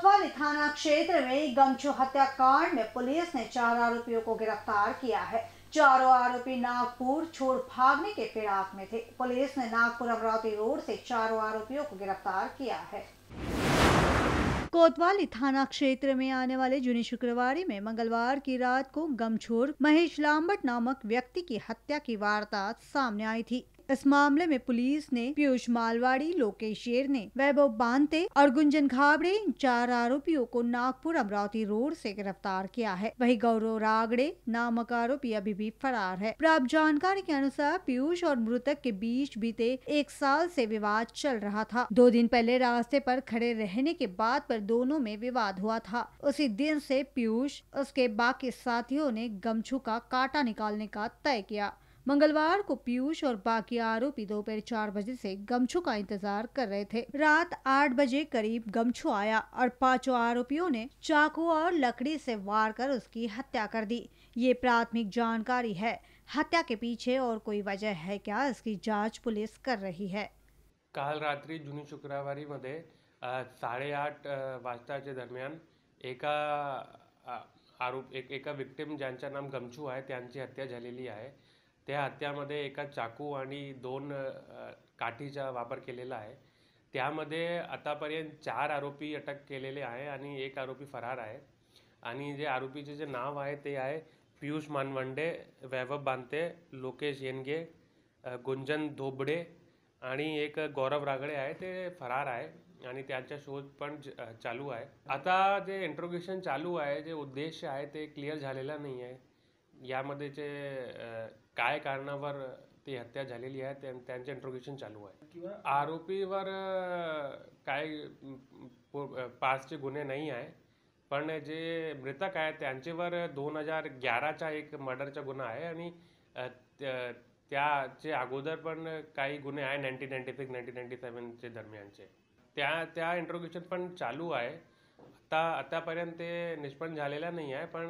कोतवाली थाना क्षेत्र में गमछू हत्याकांड में पुलिस ने चार आरोपियों को गिरफ्तार किया है चारों आरोपी नागपुर छोड़ भागने के फिराक में थे पुलिस ने नागपुर अमरावती रोड से चारों आरोपियों को गिरफ्तार किया है कोतवाली थाना क्षेत्र में आने वाले जूनी शुक्रवार में मंगलवार की रात को गमछोर महेश लाम्बट नामक व्यक्ति की हत्या की वारदात सामने आई थी इस मामले में पुलिस ने पीयूष मालवाड़ी लोकेश ने वैभव बांते और गुंजन खाबड़े इन चार आरोपियों को नागपुर अमरावती रोड से गिरफ्तार किया है वही गौरव रागड़े नामक आरोपी अभी भी फरार है प्राप्त जानकारी के अनुसार पीयूष और मृतक के बीच बीते एक साल से विवाद चल रहा था दो दिन पहले रास्ते पर खड़े रहने के बाद पर दोनों में विवाद हुआ था उसी दिन से पीयूष उसके बाकी साथियों ने गमछू का काटा निकालने का तय किया मंगलवार को पीयूष और बाकी आरोपी दोपहर चार बजे से गमछू का इंतजार कर रहे थे रात आठ बजे करीब गमछू आया और पांचों आरोपियों ने चाकू और लकड़ी से वार कर उसकी हत्या कर दी ये प्राथमिक जानकारी है हत्या के पीछे और कोई वजह है क्या इसकी जांच पुलिस कर रही है काल जूनी जुनी मधे साढ़े आठ दरम्यान के आरोप एक एका विक्टिम ज्यांचं नाम गमछू आहे त्यांची हत्या झालेली आहे त्या हत्यामध्ये एका चाकू आणि दोन काठीचा वापर केलेला आहे त्यामध्ये आतापर्यंत चार आरोपी अटक केलेले आहे आणि एक आरोपी फरार आहे आणि जे आरोपीचे जे नाव आहे ते आहे पियुष मानवंडे वैभव बांते लोकेश येनगे गुंजन धोबडे आणि एक गौरव रागडे आहे ते फरार आहे आणि त्यांचा शोध पण चालू आहे आता जे इंट्रोगेशन चालू आहे जे उद्देश आहे ते क्लिअर झालेला नाही आहे यामध्ये जे काय कारणावर ती हत्या झालेली आहे त्यां त्यांचे इंट्रोग्युशन चालू आहे किंवा आरोपीवर काय पाचचे गुन्हे नाही आहे पण जे मृतक आहे वर दोन हजार ग्याराचा एक मर्डरचा गुन्हा आहे आणि त्याचे अगोदर पण काही गुन्हे आहे nineteen ninety six nineteen ninety सेवनचे दरम्यानचे त्या त्या इंट्रोग्युशन पण चालू आहे आता आतापर्यंत ते निष्पन्न झालेला नाही आहे पण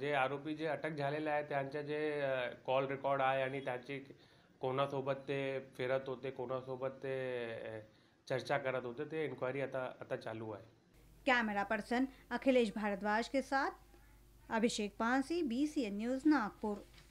जे आरोपी जे अटक झालेले आहे जे कॉल रेकॉर्ड आहे आणि फिरत होते कोणासोबत चर्चा करत होते ते इन्क्वायरी आता आता चालू है कैमरा पर्सन अखिलेश भारद्वाज के साथ Abhishek Pansi B C N news Nagpur